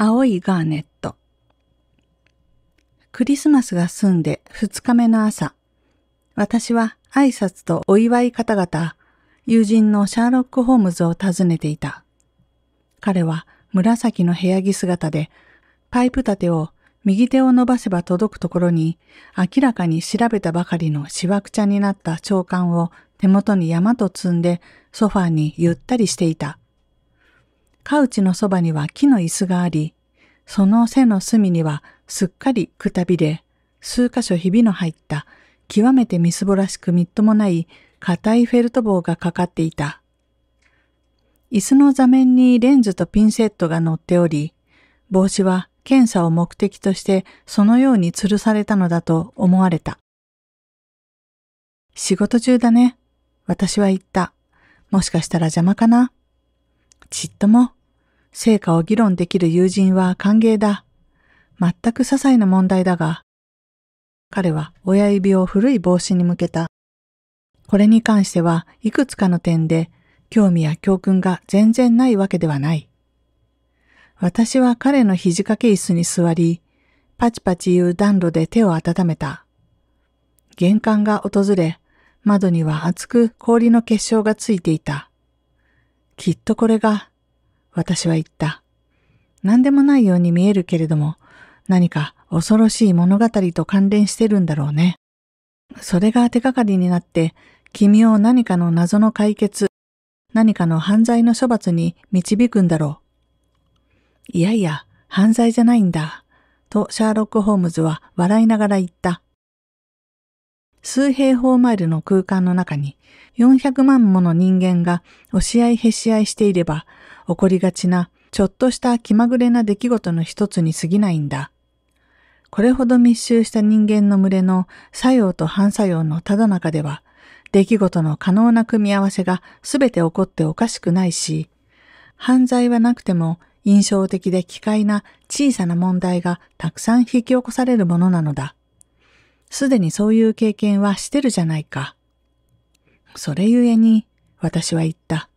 青いガーネット。クリスマスが済んで2日目の朝、私は挨拶とお祝い方々、友人のシャーロック・ホームズを訪ねていた。彼は紫の部屋着姿で、パイプ立てを右手を伸ばせば届くところに、明らかに調べたばかりのしわくちゃになった長官を手元に山と積んでソファーにゆったりしていた。カウチのそばには木の椅子があり、その背の隅にはすっかりくたびれ、数箇所ひびの入った、極めてみすぼらしくみっともない硬いフェルト棒がかかっていた。椅子の座面にレンズとピンセットが乗っており、帽子は検査を目的としてそのように吊るされたのだと思われた。仕事中だね。私は言った。もしかしたら邪魔かなちっとも成果を議論できる友人は歓迎だ。全く些細な問題だが、彼は親指を古い帽子に向けた。これに関してはいくつかの点で興味や教訓が全然ないわけではない。私は彼の肘掛け椅子に座り、パチパチ言う暖炉で手を温めた。玄関が訪れ、窓には厚く氷の結晶がついていた。きっとこれが私は言った。何でもないように見えるけれども、何か恐ろしい物語と関連してるんだろうね。それが手がかりになって、君を何かの謎の解決、何かの犯罪の処罰に導くんだろう。いやいや、犯罪じゃないんだ。とシャーロック・ホームズは笑いながら言った。数平方マイルの空間の中に400万もの人間が押し合いへし合いしていれば、起こりがちな、ちょっとした気まぐれな出来事の一つに過ぎないんだ。これほど密集した人間の群れの作用と反作用のただ中では、出来事の可能な組み合わせが全て起こっておかしくないし、犯罪はなくても印象的で奇怪な小さな問題がたくさん引き起こされるものなのだ。すでにそういう経験はしてるじゃないか。それゆえに、私は言った。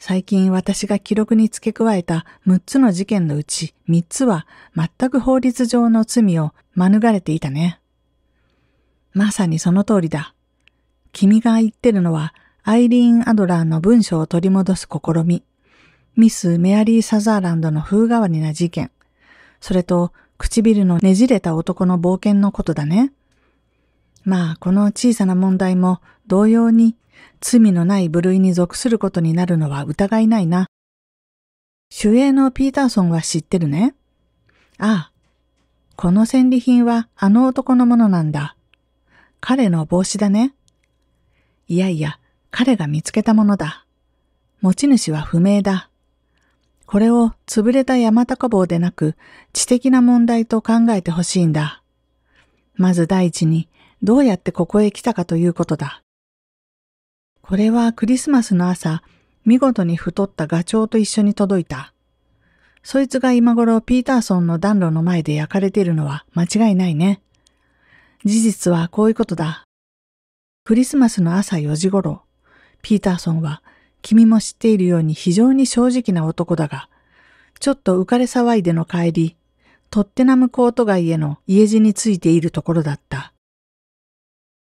最近私が記録に付け加えた6つの事件のうち3つは全く法律上の罪を免れていたね。まさにその通りだ。君が言ってるのはアイリーン・アドラーの文章を取り戻す試み、ミス・メアリー・サザーランドの風変わりな事件、それと唇のねじれた男の冒険のことだね。まあ、この小さな問題も同様に罪のない部類に属することになるのは疑いないな。主演のピーターソンは知ってるね。ああ、この戦利品はあの男のものなんだ。彼の帽子だね。いやいや、彼が見つけたものだ。持ち主は不明だ。これを潰れた山高帽でなく知的な問題と考えてほしいんだ。まず第一に、どうやってここへ来たかということだ。これはクリスマスの朝、見事に太ったガチョウと一緒に届いた。そいつが今頃ピーターソンの暖炉の前で焼かれているのは間違いないね。事実はこういうことだ。クリスマスの朝4時頃、ピーターソンは君も知っているように非常に正直な男だが、ちょっと浮かれ騒いでの帰り、とってなむコート街への家路についているところだった。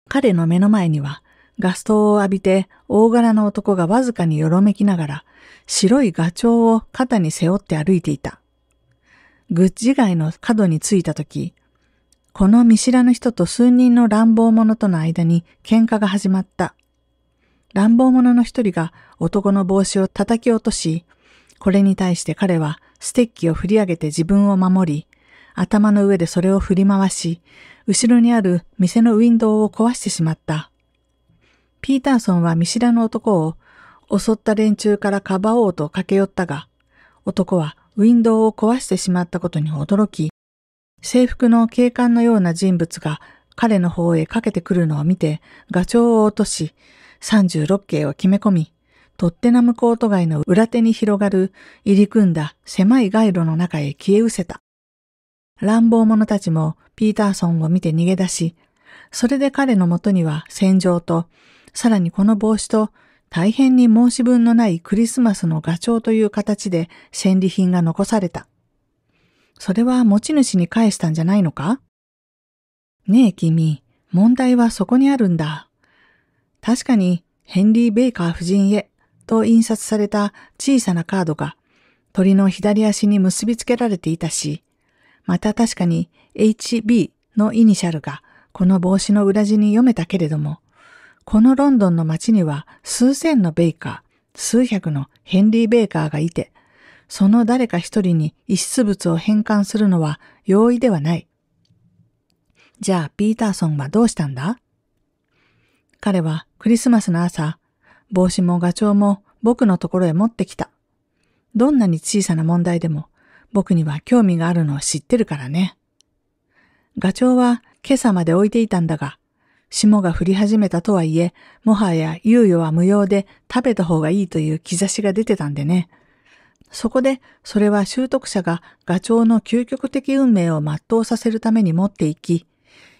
彼の目の前にはガス灯を浴びて大柄の男がわずかによろめきながら白いガチョウを肩に背負って歩いていた。グッジ街の角に着いた時、この見知らぬ人と数人の乱暴者との間に喧嘩が始まった。乱暴者の一人が男の帽子を叩き落とし、これに対して彼はステッキを振り上げて自分を守り、頭の上でそれを振り回し、後ろにある店のウィンドウを壊してしまった。ピーターソンは見知らぬ男を襲った連中からかばおうと駆け寄ったが、男はウィンドウを壊してしまったことに驚き、制服の警官のような人物が彼の方へかけてくるのを見て、ガチョウを落とし、36景を決め込み、トッテナムコート街の裏手に広がる入り組んだ狭い街路の中へ消え失せた。乱暴者たちもピーターソンを見て逃げ出し、それで彼のもとには戦場とさらにこの帽子と大変に申し分のないクリスマスのガチョウという形で戦利品が残された。それは持ち主に返したんじゃないのかねえ君、問題はそこにあるんだ。確かにヘンリー・ベイカー夫人へと印刷された小さなカードが鳥の左足に結びつけられていたし、また確かに HB のイニシャルがこの帽子の裏地に読めたけれども、このロンドンの街には数千のベイカー、数百のヘンリー・ベイカーがいて、その誰か一人に遺失物を返還するのは容易ではない。じゃあ、ピーターソンはどうしたんだ彼はクリスマスの朝、帽子もガチョウも僕のところへ持ってきた。どんなに小さな問題でも僕には興味があるのを知ってるからね。ガチョウは今朝まで置いていたんだが、霜が降り始めたとはいえ、もはや猶予は無用で食べた方がいいという兆しが出てたんでね。そこで、それは習得者がガチョウの究極的運命を全うさせるために持っていき、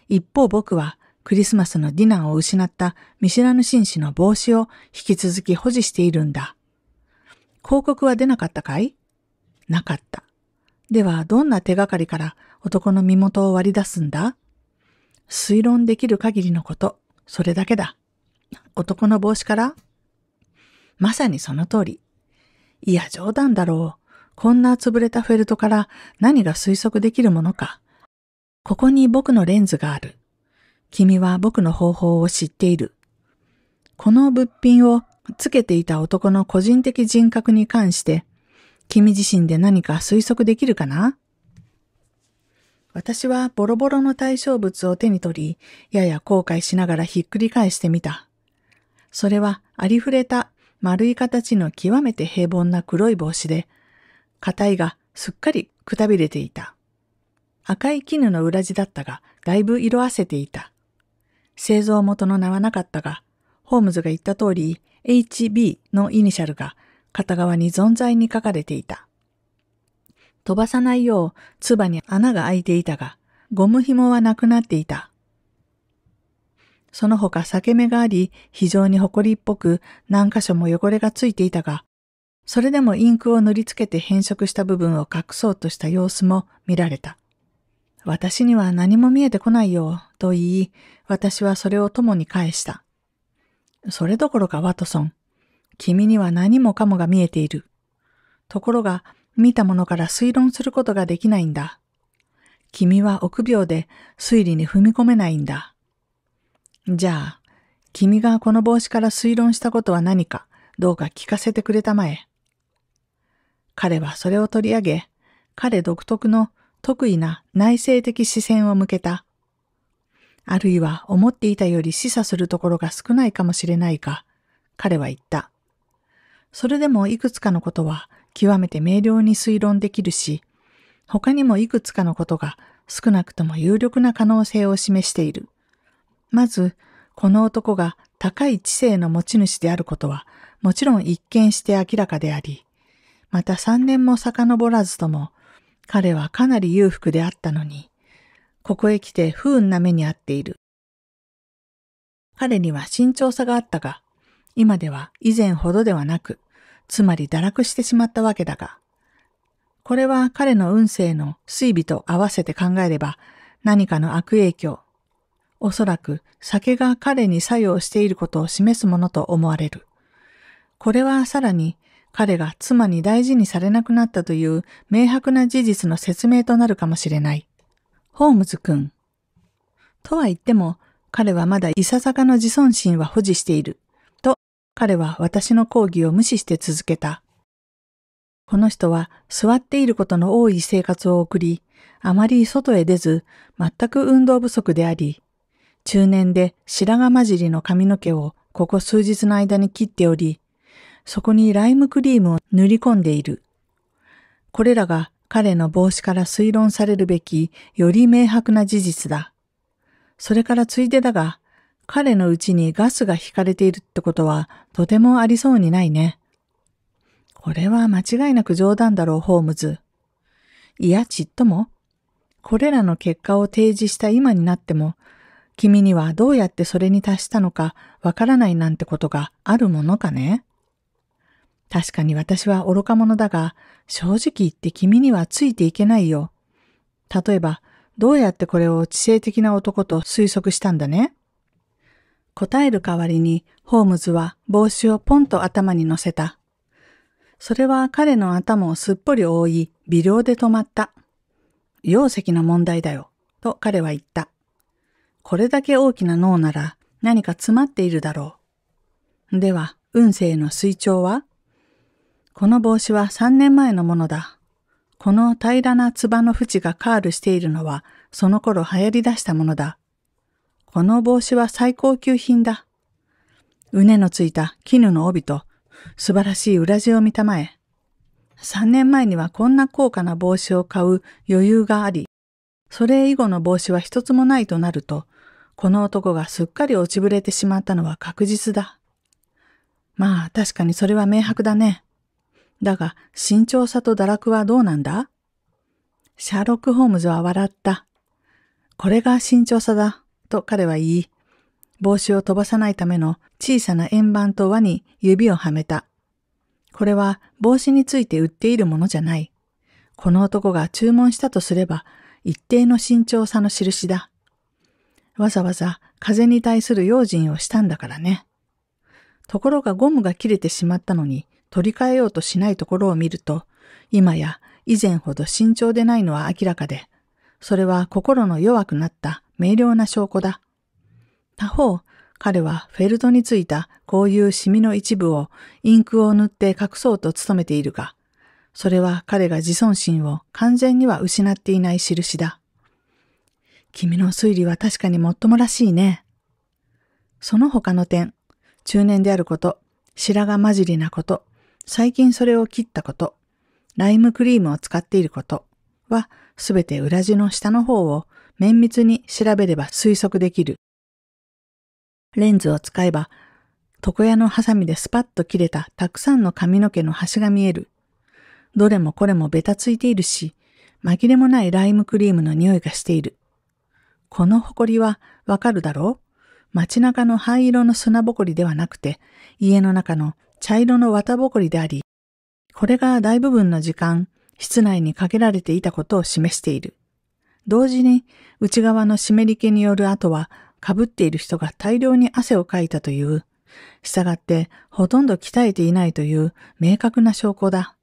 一方僕はクリスマスのディナーを失った見知らぬ紳士の帽子を引き続き保持しているんだ。広告は出なかったかいなかった。では、どんな手がかりから男の身元を割り出すんだ推論できる限りのこと、それだけだ。男の帽子からまさにその通り。いや、冗談だろう。こんな潰れたフェルトから何が推測できるものか。ここに僕のレンズがある。君は僕の方法を知っている。この物品をつけていた男の個人的人格に関して、君自身で何か推測できるかな私はボロボロの対象物を手に取り、やや後悔しながらひっくり返してみた。それはありふれた丸い形の極めて平凡な黒い帽子で、硬いがすっかりくたびれていた。赤い絹の裏地だったが、だいぶ色あせていた。製造元の名はなかったが、ホームズが言った通り、HB のイニシャルが片側に存在に書かれていた。飛ばさないよう、つばに穴が開いていたが、ゴム紐はなくなっていた。その他裂け目があり、非常に埃っぽく何箇所も汚れがついていたが、それでもインクを塗りつけて変色した部分を隠そうとした様子も見られた。私には何も見えてこないよ、と言い、私はそれを友に返した。それどころかワトソン、君には何もかもが見えている。ところが、見たものから推論することができないんだ。君は臆病で推理に踏み込めないんだ。じゃあ、君がこの帽子から推論したことは何か、どうか聞かせてくれたまえ。彼はそれを取り上げ、彼独特の特異な内省的視線を向けた。あるいは思っていたより示唆するところが少ないかもしれないか、彼は言った。それでもいくつかのことは極めて明瞭に推論できるし、他にもいくつかのことが少なくとも有力な可能性を示している。まず、この男が高い知性の持ち主であることは、もちろん一見して明らかであり、また3年も遡らずとも、彼はかなり裕福であったのに、ここへ来て不運な目に遭っている。彼には慎重さがあったが、今では以前ほどではなく、つまり堕落してしまったわけだが、これは彼の運勢の推尾と合わせて考えれば何かの悪影響、おそらく酒が彼に作用していることを示すものと思われる。これはさらに彼が妻に大事にされなくなったという明白な事実の説明となるかもしれない。ホームズ君。とは言っても、彼はまだいささかの自尊心は保持している。彼は私の講義を無視して続けた。この人は座っていることの多い生活を送り、あまり外へ出ず、全く運動不足であり、中年で白髪混じりの髪の毛をここ数日の間に切っており、そこにライムクリームを塗り込んでいる。これらが彼の帽子から推論されるべきより明白な事実だ。それからついでだが、彼のうちにガスが引かれているってことはとてもありそうにないね。これは間違いなく冗談だろう、ホームズ。いや、ちっとも。これらの結果を提示した今になっても、君にはどうやってそれに達したのかわからないなんてことがあるものかね確かに私は愚か者だが、正直言って君にはついていけないよ。例えば、どうやってこれを知性的な男と推測したんだね答える代わりに、ホームズは帽子をポンと頭に乗せた。それは彼の頭をすっぽり覆い、微量で止まった。容積の問題だよ、と彼は言った。これだけ大きな脳なら何か詰まっているだろう。では、運勢の推奨はこの帽子は3年前のものだ。この平らな唾の縁がカールしているのは、その頃流行り出したものだ。この帽子は最高級品だ。うねのついた絹の帯と素晴らしい裏地を見たまえ。三年前にはこんな高価な帽子を買う余裕があり、それ以後の帽子は一つもないとなると、この男がすっかり落ちぶれてしまったのは確実だ。まあ確かにそれは明白だね。だが慎重さと堕落はどうなんだシャーロック・ホームズは笑った。これが慎重さだ。と彼は言い、帽子を飛ばさないための小さな円盤と輪に指をはめた。これは帽子について売っているものじゃない。この男が注文したとすれば、一定の慎重さの印だ。わざわざ風に対する用心をしたんだからね。ところがゴムが切れてしまったのに、取り替えようとしないところを見ると、今や以前ほど慎重でないのは明らかで、それは心の弱くなった明瞭な証拠だ。他方、彼はフェルトについたこういうシミの一部をインクを塗って隠そうと努めているが、それは彼が自尊心を完全には失っていない印だ。君の推理は確かにもっともらしいね。その他の点、中年であること、白髪混じりなこと、最近それを切ったこと、ライムクリームを使っていることはすべて裏地の下の方を綿密に調べれば推測できる。レンズを使えば、床屋のハサミでスパッと切れたたくさんの髪の毛の端が見える。どれもこれもベタついているし、紛れもないライムクリームの匂いがしている。この埃はわかるだろう街中の灰色の砂ぼこりではなくて、家の中の茶色の綿ぼこりであり、これが大部分の時間、室内にかけられていたことを示している。同時に内側の湿り気による跡はかぶっている人が大量に汗をかいたという、従ってほとんど鍛えていないという明確な証拠だ。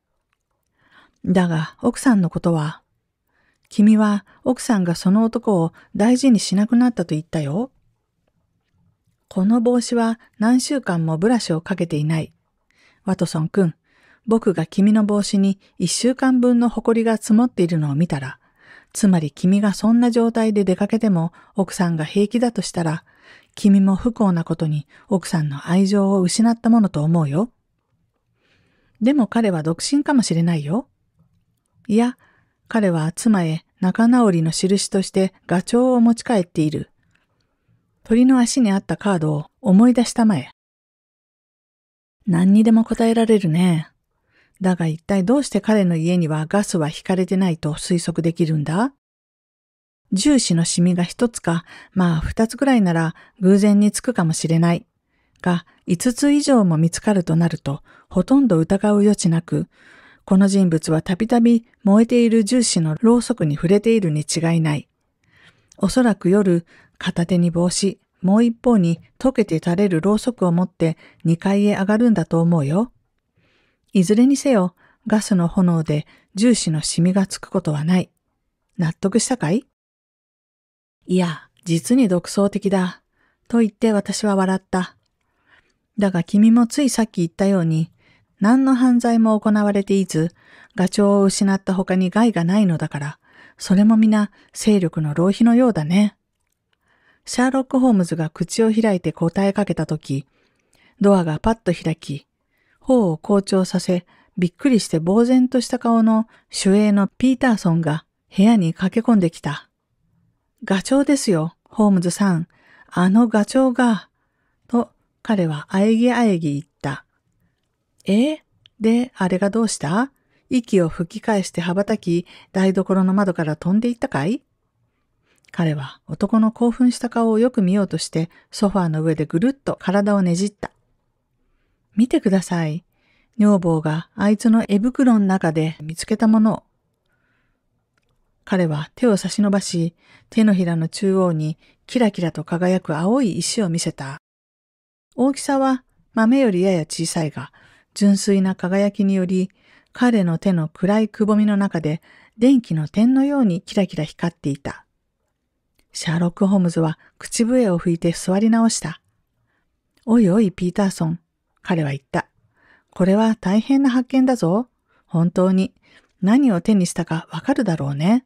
だが奥さんのことは、君は奥さんがその男を大事にしなくなったと言ったよ。この帽子は何週間もブラシをかけていない。ワトソン君、僕が君の帽子に一週間分の埃が積もっているのを見たら、つまり君がそんな状態で出かけても奥さんが平気だとしたら、君も不幸なことに奥さんの愛情を失ったものと思うよ。でも彼は独身かもしれないよ。いや、彼は妻へ仲直りの印としてガチョウを持ち帰っている。鳥の足にあったカードを思い出したまえ。何にでも答えられるね。だが一体どうして彼の家にはガスは引かれてないと推測できるんだ重視のシミが一つか、まあ二つくらいなら偶然につくかもしれない。が、五つ以上も見つかるとなると、ほとんど疑う余地なく、この人物はたびたび燃えている重視のろうそくに触れているに違いない。おそらく夜、片手に帽子、もう一方に溶けて垂れるろうそくを持って2階へ上がるんだと思うよ。いずれにせよ、ガスの炎で重視のシミがつくことはない。納得したかいいや、実に独創的だ。と言って私は笑った。だが君もついさっき言ったように、何の犯罪も行われていず、ガチョウを失った他に害がないのだから、それも皆勢力の浪費のようだね。シャーロック・ホームズが口を開いて答えかけたとき、ドアがパッと開き、頬を好調させ、びっくりして呆然とした顔の守衛のピーターソンが部屋に駆け込んできた。ガチョウですよ、ホームズさん。あのガチョウが。と、彼はあえぎあえぎ言った。えで、あれがどうした息を吹き返して羽ばたき、台所の窓から飛んでいったかい彼は男の興奮した顔をよく見ようとして、ソファーの上でぐるっと体をねじった。見てください。女房があいつの絵袋の中で見つけたもの。彼は手を差し伸ばし、手のひらの中央にキラキラと輝く青い石を見せた。大きさは豆よりやや小さいが、純粋な輝きにより、彼の手の暗いくぼみの中で電気の点のようにキラキラ光っていた。シャーロック・ホームズは口笛を吹いて座り直した。おいおい、ピーターソン。彼は言った。これは大変な発見だぞ。本当に何を手にしたかわかるだろうね。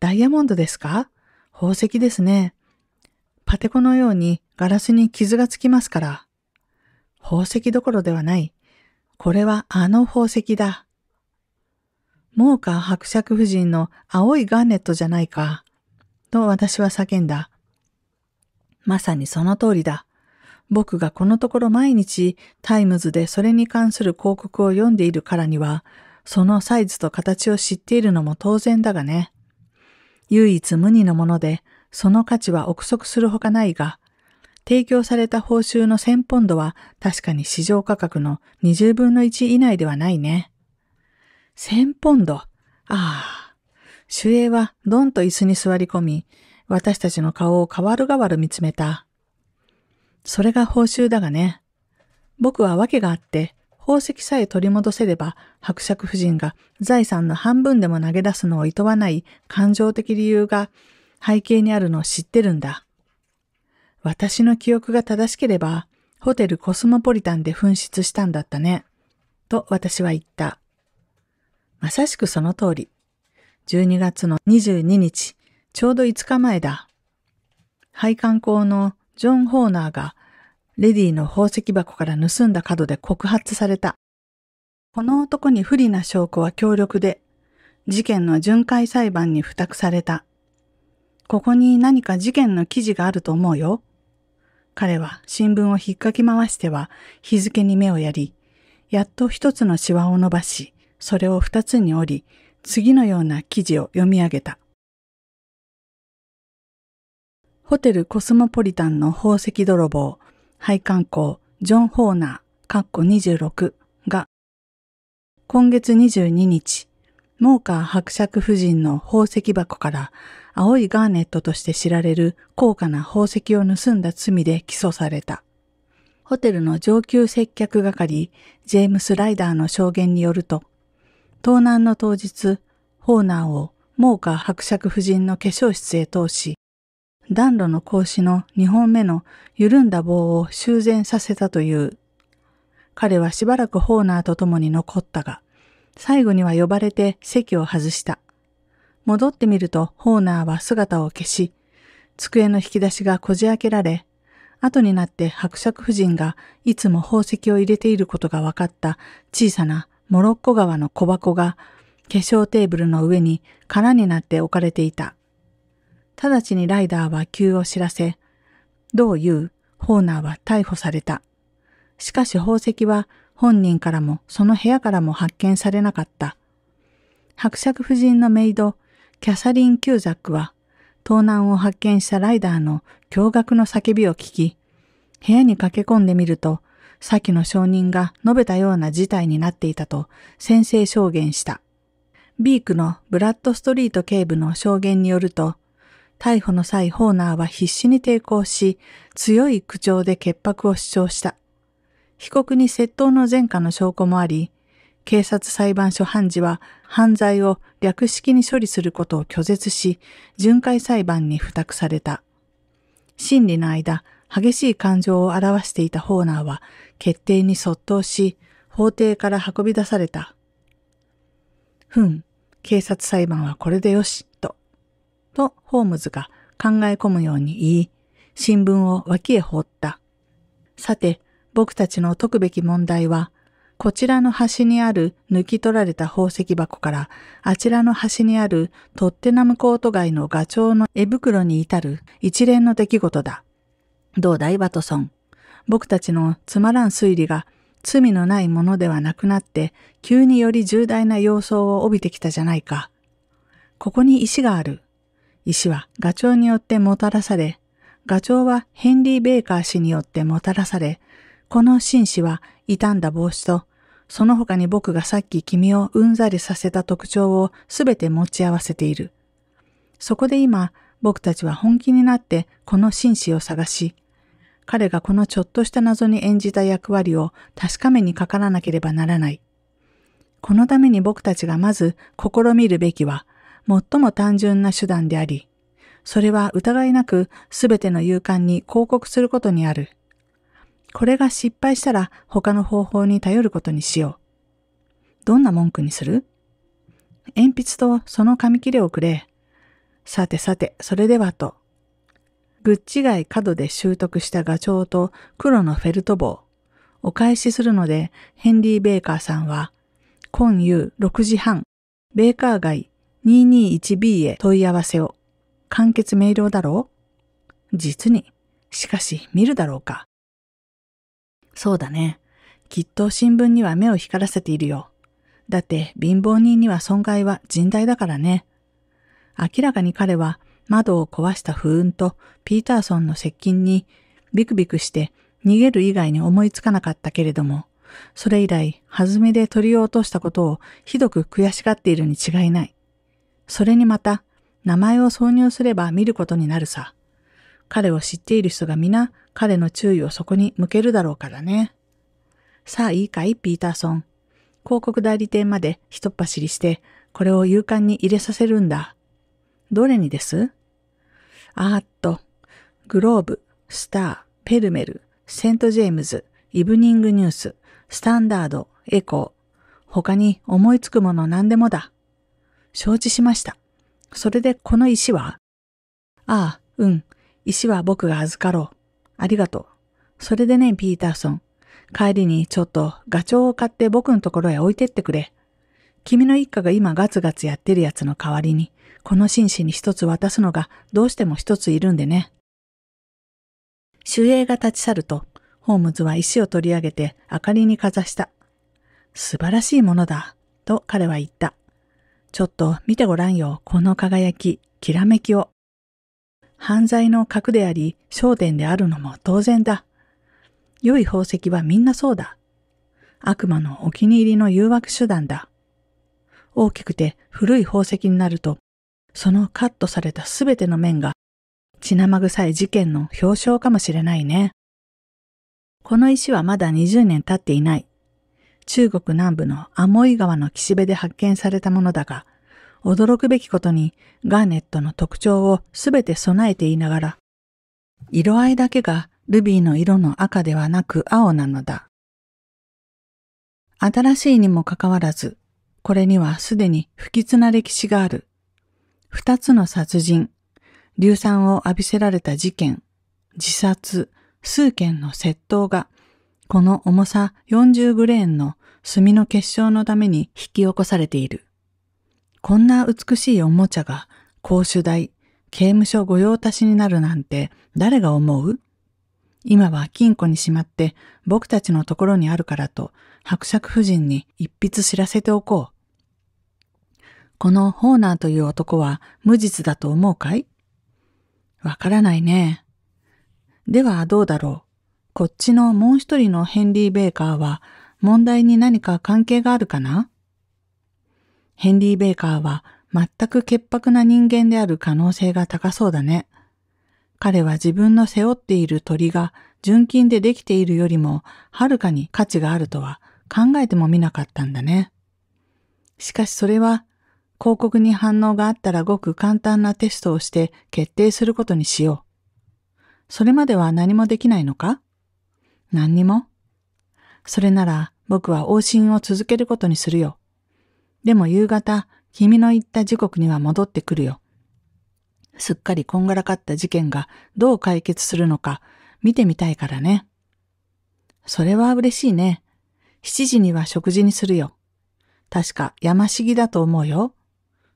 ダイヤモンドですか宝石ですね。パテコのようにガラスに傷がつきますから。宝石どころではない。これはあの宝石だ。モーカー伯爵夫人の青いガーネットじゃないか。と私は叫んだ。まさにその通りだ。僕がこのところ毎日タイムズでそれに関する広告を読んでいるからには、そのサイズと形を知っているのも当然だがね。唯一無二のもので、その価値は憶測するほかないが、提供された報酬の1000ポンドは確かに市場価格の20分の1以内ではないね。1000ポンドああ。主衛はドンと椅子に座り込み、私たちの顔を変わる変わる見つめた。それが報酬だがね。僕は訳があって、宝石さえ取り戻せれば、伯爵夫人が財産の半分でも投げ出すのを厭わない感情的理由が背景にあるのを知ってるんだ。私の記憶が正しければ、ホテルコスモポリタンで紛失したんだったね。と私は言った。まさしくその通り。12月の22日、ちょうど5日前だ。配管工のジョン・ホーナーがレディの宝石箱から盗んだ角で告発された。この男に不利な証拠は強力で、事件の巡回裁判に付託された。ここに何か事件の記事があると思うよ。彼は新聞を引っかき回しては日付に目をやり、やっと一つのシワを伸ばし、それを二つに折り、次のような記事を読み上げた。ホテルコスモポリタンの宝石泥棒、廃刊行、ジョン・ホーナー、カッコ26が、今月22日、モーカー伯爵夫人の宝石箱から青いガーネットとして知られる高価な宝石を盗んだ罪で起訴された。ホテルの上級接客係、ジェームス・ライダーの証言によると、盗難の当日、ホーナーをモーカー伯爵夫人の化粧室へ通し、暖炉の格子の2本目の緩んだ棒を修繕させたという。彼はしばらくホーナーと共に残ったが、最後には呼ばれて席を外した。戻ってみるとホーナーは姿を消し、机の引き出しがこじ開けられ、後になって伯爵夫人がいつも宝石を入れていることが分かった小さなモロッコ川の小箱が化粧テーブルの上に空になって置かれていた。直ちにライダーは急を知らせ、同うホーナーは逮捕された。しかし宝石は本人からもその部屋からも発見されなかった。伯爵夫人のメイド、キャサリン・キューザックは、盗難を発見したライダーの驚愕の叫びを聞き、部屋に駆け込んでみると、先の証人が述べたような事態になっていたと先生証言した。ビークのブラッドストリート警部の証言によると、逮捕の際、ホーナーは必死に抵抗し、強い口調で潔白を主張した。被告に窃盗の前科の証拠もあり、警察裁判所判事は犯罪を略式に処理することを拒絶し、巡回裁判に付託された。審理の間、激しい感情を表していたホーナーは決定にそっし、法廷から運び出された。ふん、警察裁判はこれでよし、とホームズが考え込むように言い、新聞を脇へ放った。さて、僕たちの解くべき問題は、こちらの端にある抜き取られた宝石箱から、あちらの端にあるトッテナムコート街のガチョウの絵袋に至る一連の出来事だ。どうだい、バトソン。僕たちのつまらん推理が罪のないものではなくなって、急により重大な様相を帯びてきたじゃないか。ここに石がある。石はガチョウによってもたらされ、ガチョウはヘンリー・ベーカー氏によってもたらされ、この紳士は傷んだ帽子と、その他に僕がさっき君をうんざりさせた特徴をすべて持ち合わせている。そこで今、僕たちは本気になってこの紳士を探し、彼がこのちょっとした謎に演じた役割を確かめにかからなければならない。このために僕たちがまず試みるべきは、最も単純な手段であり、それは疑いなく全ての勇敢に広告することにある。これが失敗したら他の方法に頼ることにしよう。どんな文句にする鉛筆とその紙切れをくれ。さてさて、それではと。ぐっちがい角で習得した画帳と黒のフェルト棒。お返しするので、ヘンリー・ベーカーさんは、今夕6時半、ベーカー街 221B へ問い合わせを。完結明瞭だろう実に。しかし、見るだろうか。そうだね。きっと新聞には目を光らせているよ。だって貧乏人には損害は甚大だからね。明らかに彼は窓を壊した不運とピーターソンの接近にビクビクして逃げる以外に思いつかなかったけれども、それ以来、弾みで鳥り落としたことをひどく悔しがっているに違いない。それにまた、名前を挿入すれば見ることになるさ。彼を知っている人が皆、彼の注意をそこに向けるだろうからね。さあいいかい、ピーターソン。広告代理店まで一っ走りして、これを勇敢に入れさせるんだ。どれにですあーっと、グローブ、スター、ペルメル、セントジェームズ、イブニングニュース、スタンダード、エコー。他に思いつくもの何でもだ。承知しました。それでこの石はああ、うん。石は僕が預かろう。ありがとう。それでね、ピーターソン。帰りにちょっとガチョウを買って僕のところへ置いてってくれ。君の一家が今ガツガツやってるやつの代わりに、この紳士に一つ渡すのがどうしても一ついるんでね。守衛が立ち去ると、ホームズは石を取り上げて明かりにかざした。素晴らしいものだ、と彼は言った。ちょっと見てごらんよ、この輝き、きらめきを。犯罪の核であり、焦点であるのも当然だ。良い宝石はみんなそうだ。悪魔のお気に入りの誘惑手段だ。大きくて古い宝石になると、そのカットされたすべての面が、血生臭い事件の表彰かもしれないね。この石はまだ20年経っていない。中国南部のアモイ川の岸辺で発見されたものだが、驚くべきことにガーネットの特徴をすべて備えていながら、色合いだけがルビーの色の赤ではなく青なのだ。新しいにもかかわらず、これにはすでに不吉な歴史がある。二つの殺人、硫酸を浴びせられた事件、自殺、数件の窃盗がこの重さ40グレーンの墨の結晶のために引き起こされている。こんな美しいおもちゃが公主代、刑務所御用達になるなんて誰が思う今は金庫にしまって僕たちのところにあるからと伯爵夫人に一筆知らせておこう。このホーナーという男は無実だと思うかいわからないね。ではどうだろう。こっちのもう一人のヘンリー・ベーカーは問題に何か関係があるかなヘンリー・ベーカーは全く潔白な人間である可能性が高そうだね。彼は自分の背負っている鳥が純金でできているよりもはるかに価値があるとは考えてもみなかったんだね。しかしそれは広告に反応があったらごく簡単なテストをして決定することにしよう。それまでは何もできないのか何にも。それなら僕は往診を続けることにするよ。でも夕方、君の言った時刻には戻ってくるよ。すっかりこんがらかった事件がどう解決するのか見てみたいからね。それは嬉しいね。7時には食事にするよ。確か山市議だと思うよ。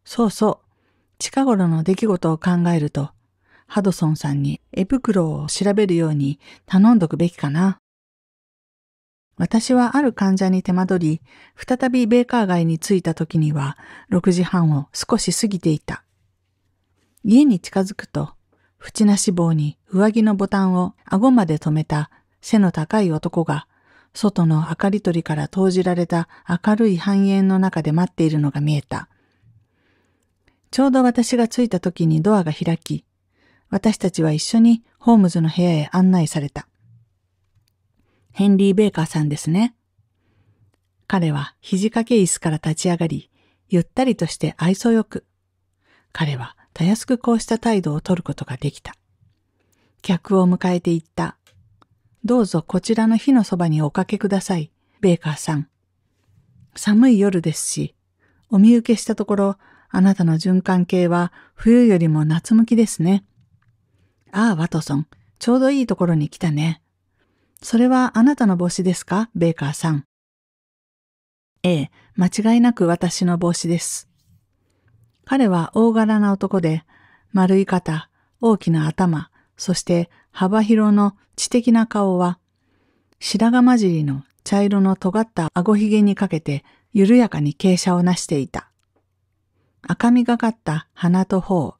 そうそう。近頃の出来事を考えると、ハドソンさんに絵袋を調べるように頼んどくべきかな。私はある患者に手間取り、再びベーカー街に着いた時には6時半を少し過ぎていた。家に近づくと、縁なし棒に上着のボタンを顎まで止めた背の高い男が、外の明かり取りから投じられた明るい半円の中で待っているのが見えた。ちょうど私が着いた時にドアが開き、私たちは一緒にホームズの部屋へ案内された。ヘンリー・ベーカーさんですね。彼は肘掛け椅子から立ち上がり、ゆったりとして愛想よく、彼はたやすくこうした態度をとることができた。客を迎えて言った。どうぞこちらの火のそばにおかけください、ベーカーさん。寒い夜ですし、お見受けしたところ、あなたの循環系は冬よりも夏向きですね。ああ、ワトソン、ちょうどいいところに来たね。それはあなたの帽子ですかベーカーさん。ええ、間違いなく私の帽子です。彼は大柄な男で、丸い肩、大きな頭、そして幅広の知的な顔は、白髪混じりの茶色の尖ったあごひげにかけて緩やかに傾斜をなしていた。赤みがかった鼻と頬、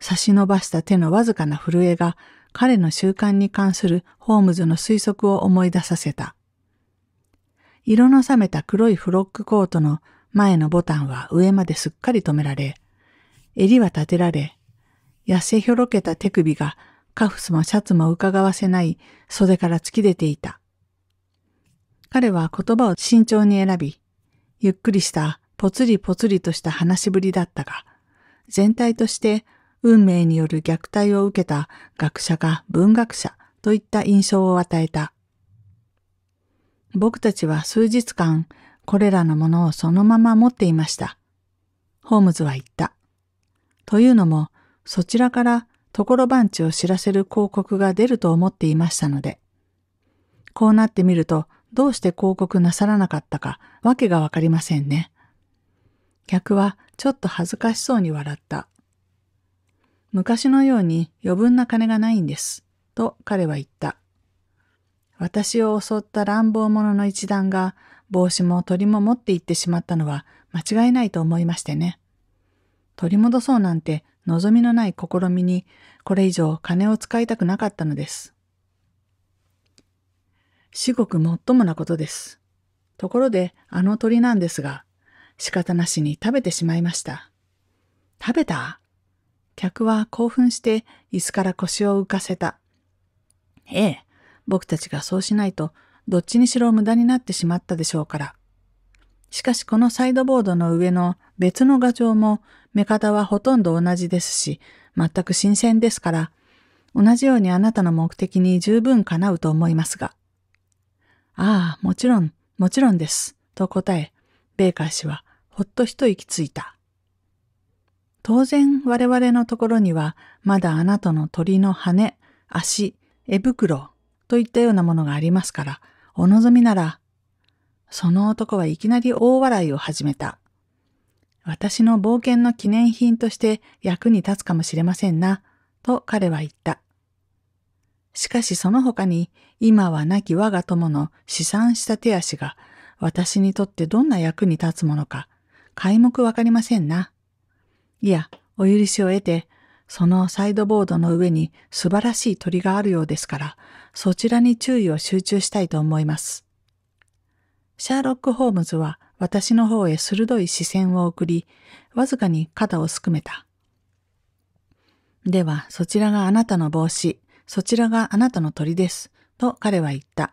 差し伸ばした手のわずかな震えが彼の習慣に関するホームズの推測を思い出させた。色の冷めた黒いフロックコートの前のボタンは上まですっかり止められ、襟は立てられ、痩せひょろけた手首がカフスもシャツも伺わせない袖から突き出ていた。彼は言葉を慎重に選び、ゆっくりしたぽつりぽつりとした話しぶりだったが、全体として運命による虐待を受けた学者が文学者といった印象を与えた。僕たちは数日間、これらのものをそのまま持っていました。ホームズは言った。というのも、そちらからところ番地を知らせる広告が出ると思っていましたので。こうなってみると、どうして広告なさらなかったか、わけがわかりませんね。客はちょっと恥ずかしそうに笑った。昔のように余分な金がないんです。と彼は言った。私を襲った乱暴者の一団が帽子も鳥も持って行ってしまったのは間違いないと思いましてね。取り戻そうなんて望みのない試みにこれ以上金を使いたくなかったのです。至極もっともなことです。ところであの鳥なんですが仕方なしに食べてしまいました。食べた客は興奮して椅子から腰を浮かせた。ええ、僕たちがそうしないと、どっちにしろ無駄になってしまったでしょうから。しかしこのサイドボードの上の別の画像も目方はほとんど同じですし、全く新鮮ですから、同じようにあなたの目的に十分かなうと思いますが。ああ、もちろん、もちろんです、と答え、ベーカー氏はほっと一息ついた。当然我々のところにはまだあなたの鳥の羽、足、絵袋といったようなものがありますから、お望みなら、その男はいきなり大笑いを始めた。私の冒険の記念品として役に立つかもしれませんな、と彼は言った。しかしその他に、今は亡き我が友の試算した手足が、私にとってどんな役に立つものか、皆目わかりませんな。いや、お許しを得て、そのサイドボードの上に素晴らしい鳥があるようですから、そちらに注意を集中したいと思います。シャーロック・ホームズは私の方へ鋭い視線を送り、わずかに肩をすくめた。では、そちらがあなたの帽子、そちらがあなたの鳥です、と彼は言った。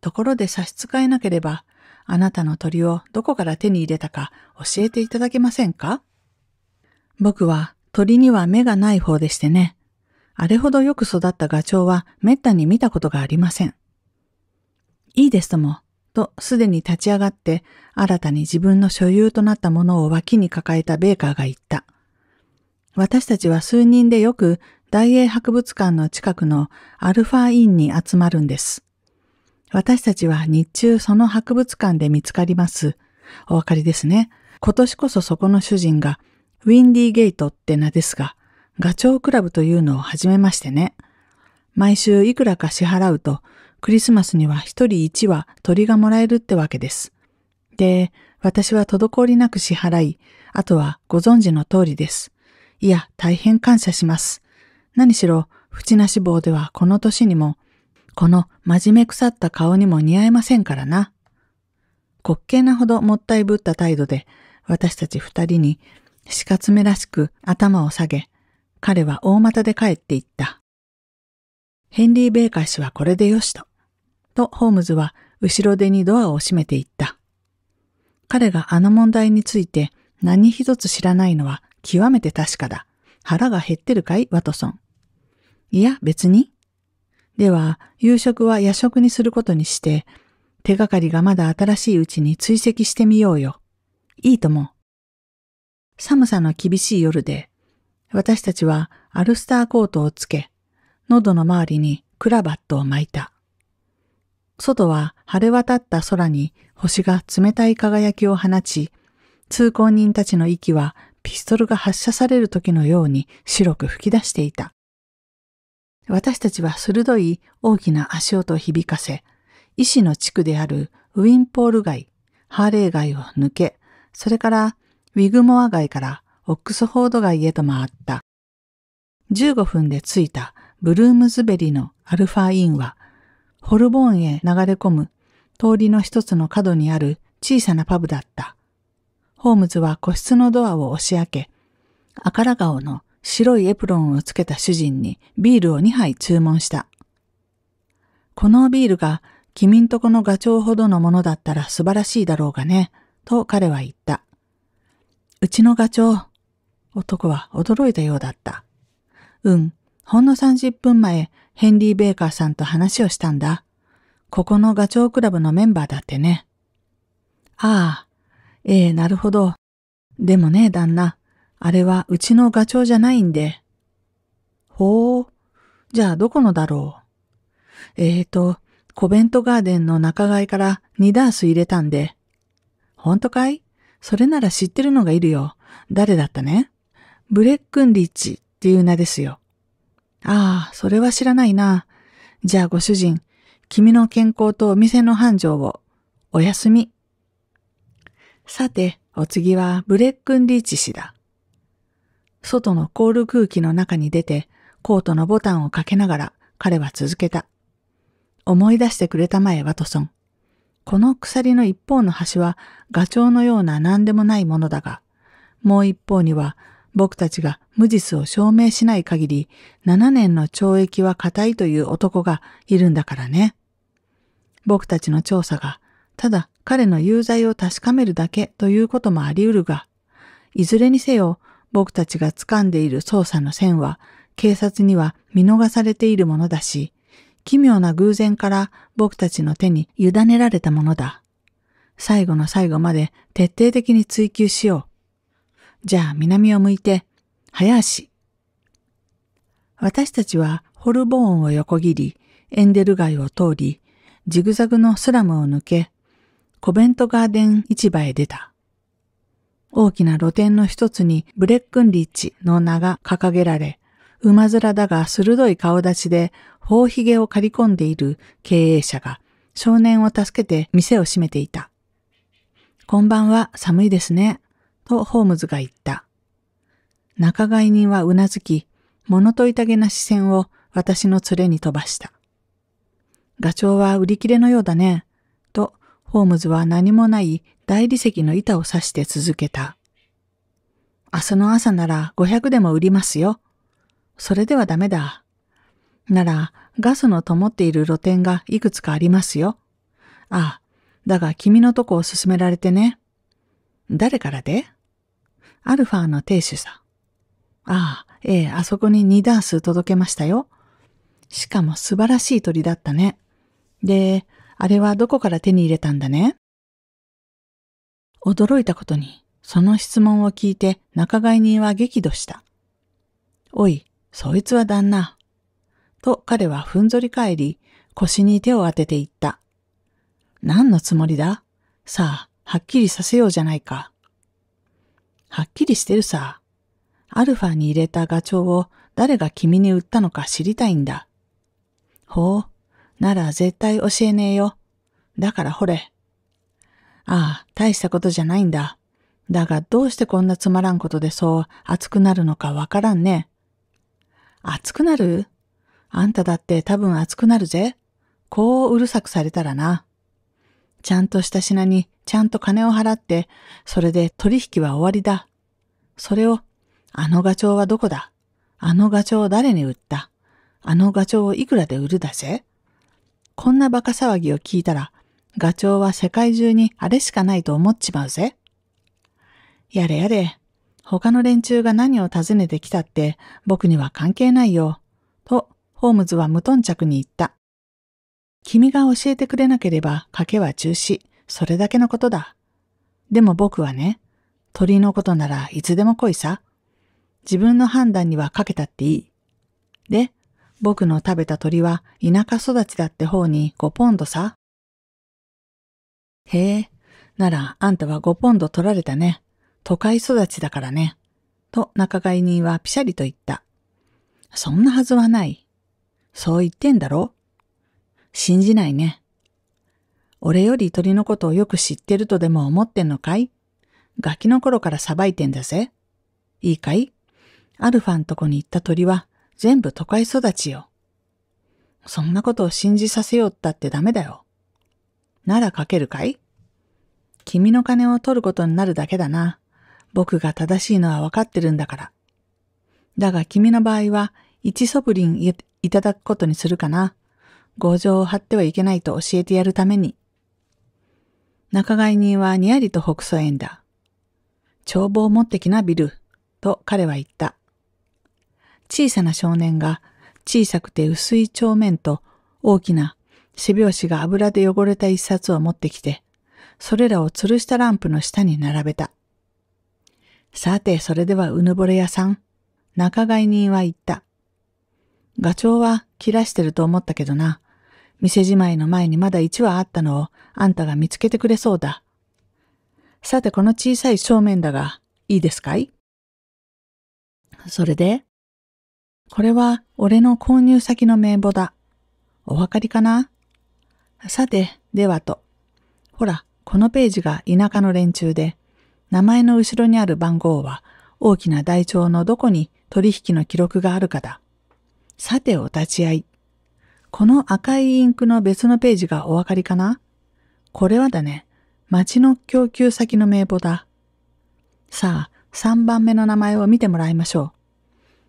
ところで差し支えなければ、あなたの鳥をどこから手に入れたか教えていただけませんか僕は鳥には目がない方でしてね。あれほどよく育ったガチョウは滅多に見たことがありません。いいですとも、とすでに立ち上がって新たに自分の所有となったものを脇に抱えたベーカーが言った。私たちは数人でよく大英博物館の近くのアルファインに集まるんです。私たちは日中その博物館で見つかります。お分かりですね。今年こそそこの主人がウィンディーゲートって名ですが、ガチョウクラブというのを始めましてね。毎週いくらか支払うと、クリスマスには一人一羽鳥がもらえるってわけです。で、私は滞りなく支払い、あとはご存知の通りです。いや、大変感謝します。何しろ、淵なし坊ではこの年にも、この真面目腐った顔にも似合えませんからな。滑稽なほどもったいぶった態度で、私たち二人に死活目らしく頭を下げ、彼は大股で帰っていった。ヘンリー・ベーカー氏はこれでよしと。と、ホームズは後ろ手にドアを閉めていった。彼があの問題について何一つ知らないのは極めて確かだ。腹が減ってるかい、ワトソン。いや、別に。では、夕食は夜食にすることにして、手がかりがまだ新しいうちに追跡してみようよ。いいとも。寒さの厳しい夜で、私たちはアルスターコートをつけ、喉の周りにクラバットを巻いた。外は晴れ渡った空に星が冷たい輝きを放ち、通行人たちの息はピストルが発射される時のように白く吹き出していた。私たちは鋭い大きな足音を響かせ、医師の地区であるウィンポール街、ハーレー街を抜け、それからウィグモア街からオックスフォード街へと回った。15分で着いたブルームズベリのアルファインは、ホルボーンへ流れ込む通りの一つの角にある小さなパブだった。ホームズは個室のドアを押し開け、赤ら顔の白いエプロンをつけた主人にビールを2杯注文した。このビールが君んとこのガチョウほどのものだったら素晴らしいだろうがね、と彼は言った。うちのガチョウ。男は驚いたようだった。うん、ほんの30分前、ヘンリー・ベーカーさんと話をしたんだ。ここのガチョウクラブのメンバーだってね。ああ、ええなるほど。でもね、旦那、あれはうちのガチョウじゃないんで。ほう、じゃあどこのだろう。ええー、と、コベントガーデンの中街から2ダース入れたんで。ほんとかいそれなら知ってるのがいるよ。誰だったねブレックンリッチっていう名ですよ。ああ、それは知らないな。じゃあご主人、君の健康とお店の繁盛を。おやすみ。さて、お次はブレックンリーチ氏だ。外のコール空気の中に出て、コートのボタンをかけながら彼は続けた。思い出してくれたまえ、ワトソン。この鎖の一方の端はガチョウのような何でもないものだが、もう一方には僕たちが無実を証明しない限り7年の懲役は固いという男がいるんだからね。僕たちの調査がただ彼の有罪を確かめるだけということもあり得るが、いずれにせよ僕たちが掴んでいる捜査の線は警察には見逃されているものだし、奇妙な偶然から僕たちの手に委ねられたものだ。最後の最後まで徹底的に追求しよう。じゃあ南を向いて、早足。私たちはホルボーンを横切り、エンデル街を通り、ジグザグのスラムを抜け、コベントガーデン市場へ出た。大きな露店の一つにブレックンリッチの名が掲げられ、馬面だが鋭い顔立ちで頬ひげを刈り込んでいる経営者が少年を助けて店を閉めていた。こんばんは、寒いですね。とホームズが言った。仲買人はうなずき、物といたげな視線を私の連れに飛ばした。ガチョウは売り切れのようだね。と、ホームズは何もない大理石の板を刺して続けた。明日の朝なら500でも売りますよ。それではダメだ。なら、ガスの灯っている露店がいくつかありますよ。ああ、だが君のとこを勧められてね。誰からでアルファの亭主さ。ああ、ええ、あそこに2ダース届けましたよ。しかも素晴らしい鳥だったね。で、あれはどこから手に入れたんだね驚いたことに、その質問を聞いて仲買人は激怒した。おい、そいつは旦那、と彼はふんぞり返り、腰に手を当てていった。何のつもりださあ、はっきりさせようじゃないか。はっきりしてるさ。アルファに入れたガチョウを誰が君に売ったのか知りたいんだ。ほう、なら絶対教えねえよ。だからほれ。ああ、大したことじゃないんだ。だがどうしてこんなつまらんことでそう熱くなるのかわからんね。熱くなるあんただって多分熱くなるぜ。こううるさくされたらな。ちゃんとした品にちゃんと金を払って、それで取引は終わりだ。それを、あのガチョウはどこだあのガチョウを誰に売ったあのガチョウをいくらで売るだぜこんな馬鹿騒ぎを聞いたら、ガチョウは世界中にあれしかないと思っちまうぜ。やれやれ、他の連中が何を尋ねてきたって僕には関係ないよ。と、ホームズは無頓着に言った。君が教えてくれなければ賭けは中止。それだけのことだ。でも僕はね、鳥のことならいつでも来いさ。自分の判断には賭けたっていい。で、僕の食べた鳥は田舎育ちだって方に5ポンドさ。へえ、ならあんたは5ポンド取られたね。都会育ちだからね。と仲買人はピシャリと言った。そんなはずはない。そう言ってんだろ信じないね。俺より鳥のことをよく知ってるとでも思ってんのかいガキの頃からさばいてんだぜ。いいかいアルファんとこに行った鳥は全部都会育ちよ。そんなことを信じさせようったってダメだよ。ならかけるかい君の金を取ることになるだけだな。僕が正しいのはわかってるんだから。だが君の場合は、一ソブリンいただくことにするかな。強情を張ってはいけないと教えてやるために。仲買人はにやりと北斎園だ。帳簿を持ってきなビル、と彼は言った。小さな少年が小さくて薄い帳面と大きな背表紙が油で汚れた一冊を持ってきて、それらを吊るしたランプの下に並べた。さて、それではうぬぼれ屋さん。仲買人は言った。ガチョウは切らしてると思ったけどな。店じまいの前にまだ1羽あったのをあんたが見つけてくれそうだ。さてこの小さい正面だが、いいですかいそれでこれは俺の購入先の名簿だ。お分かりかなさて、ではと。ほら、このページが田舎の連中で、名前の後ろにある番号は大きな台帳のどこに取引の記録があるかだ。さてお立ち会い。この赤いインクの別のページがお分かりかなこれはだね。町の供給先の名簿だ。さあ、3番目の名前を見てもらいましょう。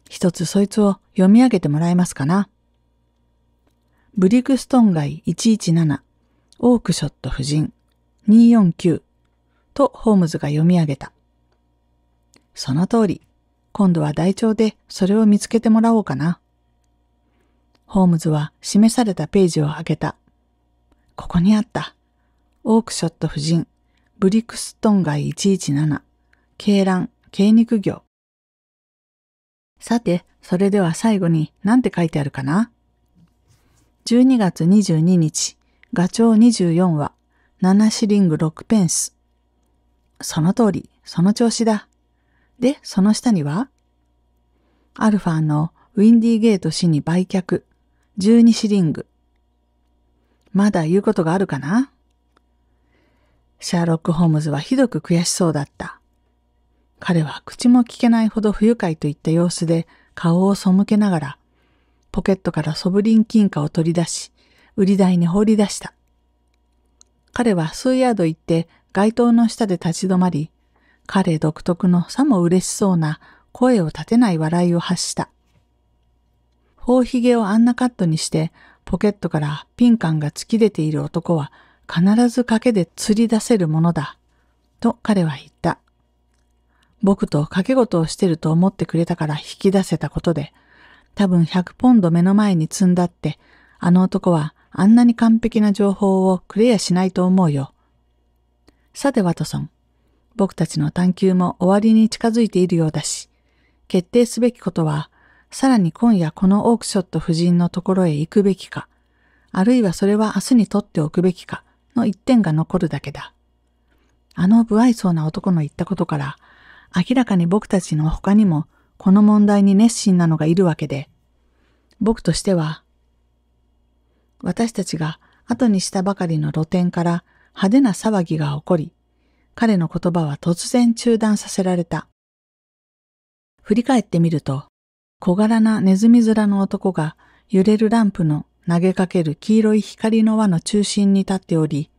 一つそいつを読み上げてもらえますかな。ブリクストン街117、オークショット夫人249とホームズが読み上げた。その通り、今度は台帳でそれを見つけてもらおうかな。ホームズは示されたページを開けた。ここにあった。オークショット夫人、ブリクストン街117、鶏卵、鶏肉魚。さて、それでは最後に何て書いてあるかな ?12 月22日、ガチョウ24話、7シリング6ペンス。その通り、その調子だ。で、その下にはアルファのウィンディーゲート氏に売却、12シリング。まだ言うことがあるかなシャーロック・ホームズはひどく悔しそうだった。彼は口も聞けないほど不愉快といった様子で顔を背けながら、ポケットからソブリン金貨を取り出し、売り台に放り出した。彼は数ヤード行って街灯の下で立ち止まり、彼独特のさも嬉しそうな声を立てない笑いを発した。頬ひげをあんなカットにして、ポケットからピンカンが突き出ている男は必ず賭けで釣り出せるものだ。と彼は言った。僕と賭け事をしてると思ってくれたから引き出せたことで、多分100ポンド目の前に積んだって、あの男はあんなに完璧な情報をクレアしないと思うよ。さてワトソン、僕たちの探求も終わりに近づいているようだし、決定すべきことはさらに今夜このオークショット夫人のところへ行くべきか、あるいはそれは明日にとっておくべきかの一点が残るだけだ。あの不愛想な男の言ったことから、明らかに僕たちの他にもこの問題に熱心なのがいるわけで、僕としては、私たちが後にしたばかりの露店から派手な騒ぎが起こり、彼の言葉は突然中断させられた。振り返ってみると、小柄なネズミ面の男が揺れるランプの投げかける黄色い光の輪の中心に立っており、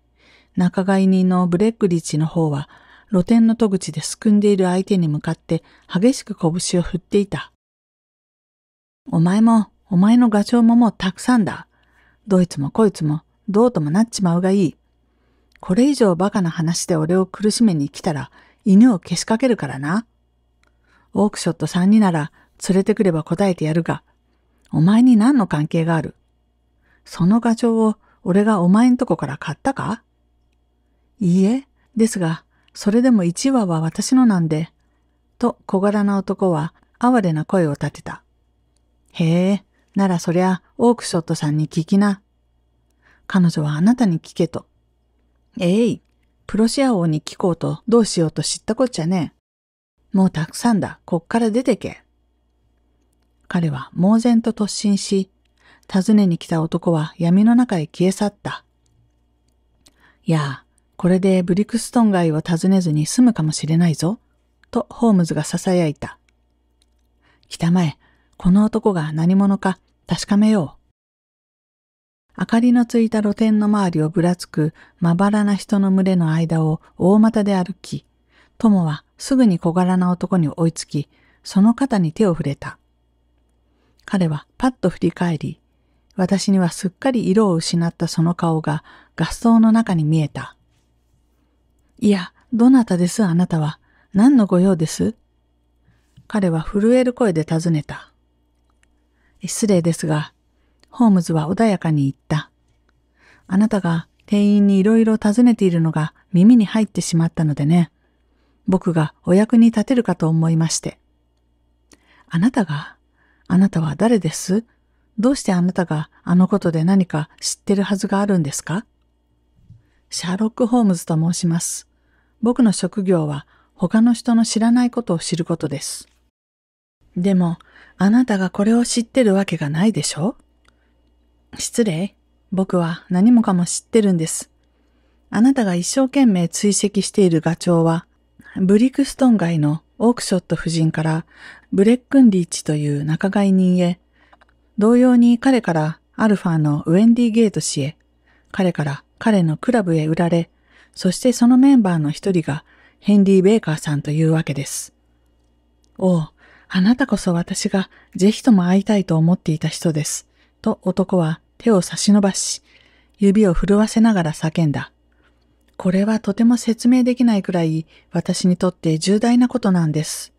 仲買人のブレックリッチの方は露天の戸口ですくんでいる相手に向かって激しく拳を振っていた。お前も、お前のガチョウももうたくさんだ。どいつもこいつも、どうともなっちまうがいい。これ以上バカな話で俺を苦しめに来たら犬をけしかけるからな。オークショット3人になら連れてくれば答えてやるが、お前に何の関係があるその画ウを俺がお前んとこから買ったかいいえ、ですが、それでも一話は私のなんで、と小柄な男は哀れな声を立てた。へえ、ならそりゃオークショットさんに聞きな。彼女はあなたに聞けと。えい、プロシア王に聞こうとどうしようと知ったこっちゃね。もうたくさんだ、こっから出てけ。彼は猛然と突進し、尋ねに来た男は闇の中へ消え去った。いやあ、これでブリクストン街を訪ねずに済むかもしれないぞ、とホームズが囁いた。来たまえ、この男が何者か確かめよう。明かりのついた露店の周りをぶらつくまばらな人の群れの間を大股で歩き、友はすぐに小柄な男に追いつき、その肩に手を触れた。彼はパッと振り返り、私にはすっかり色を失ったその顔が合奏の中に見えた。いや、どなたですあなたは。何のご用です彼は震える声で尋ねた。失礼ですが、ホームズは穏やかに言った。あなたが店員に色々尋ねているのが耳に入ってしまったのでね。僕がお役に立てるかと思いまして。あなたがあなたは誰ですどうしてあなたがあのことで何か知ってるはずがあるんですかシャーロック・ホームズと申します。僕の職業は他の人の知らないことを知ることです。でも、あなたがこれを知ってるわけがないでしょ失礼。僕は何もかも知ってるんです。あなたが一生懸命追跡しているガチョウは、ブリクストン街のオークショット夫人からブレックンリーチという仲買人へ、同様に彼からアルファのウェンディ・ゲート氏へ、彼から彼のクラブへ売られ、そしてそのメンバーの一人がヘンリー・ベイカーさんというわけです。おう、あなたこそ私がぜひとも会いたいと思っていた人です。と男は手を差し伸ばし、指を震わせながら叫んだ。これはとても説明できないくらい私にとって重大なことなんです。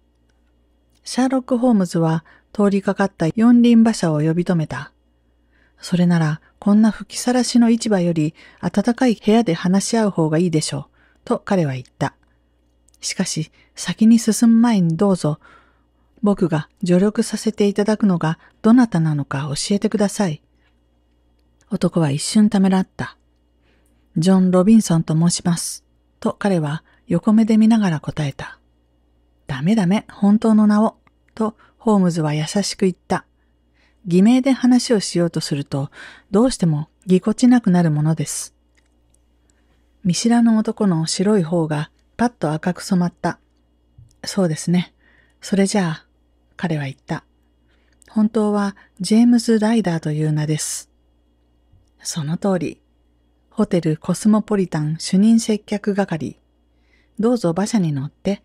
シャーロック・ホームズは通りかかった四輪馬車を呼び止めた。それならこんな吹きさらしの市場より暖かい部屋で話し合う方がいいでしょう、と彼は言った。しかし先に進む前にどうぞ僕が助力させていただくのがどなたなのか教えてください。男は一瞬ためらった。ジョン・ロビンソンと申します。と彼は横目で見ながら答えた。ダメダメ、本当の名を。とホームズは優しく言った。偽名で話をしようとすると、どうしてもぎこちなくなるものです。見知らぬ男の白い方がパッと赤く染まった。そうですね。それじゃあ、彼は言った。本当はジェームズ・ライダーという名です。その通り、ホテルコスモポリタン主任接客係。どうぞ馬車に乗って。